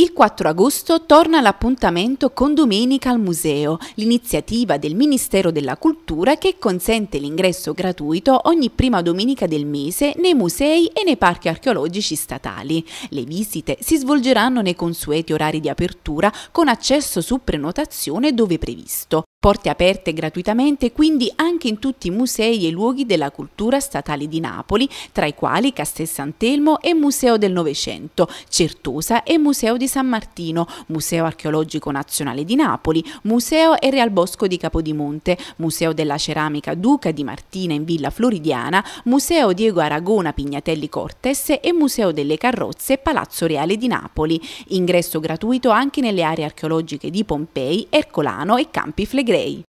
Il 4 agosto torna l'appuntamento con Domenica al Museo, l'iniziativa del Ministero della Cultura che consente l'ingresso gratuito ogni prima domenica del mese nei musei e nei parchi archeologici statali. Le visite si svolgeranno nei consueti orari di apertura con accesso su prenotazione dove previsto. Porte aperte gratuitamente quindi anche in tutti i musei e luoghi della cultura statale di Napoli, tra i quali Castel Sant'Elmo e Museo del Novecento, Certosa e Museo di San Martino, Museo Archeologico Nazionale di Napoli, Museo e Real Bosco di Capodimonte, Museo della Ceramica Duca di Martina in Villa Floridiana, Museo Diego Aragona Pignatelli Cortes e Museo delle Carrozze Palazzo Reale di Napoli. Ingresso gratuito anche nelle aree archeologiche di Pompei, Ercolano e Campi Flegrani. Grey.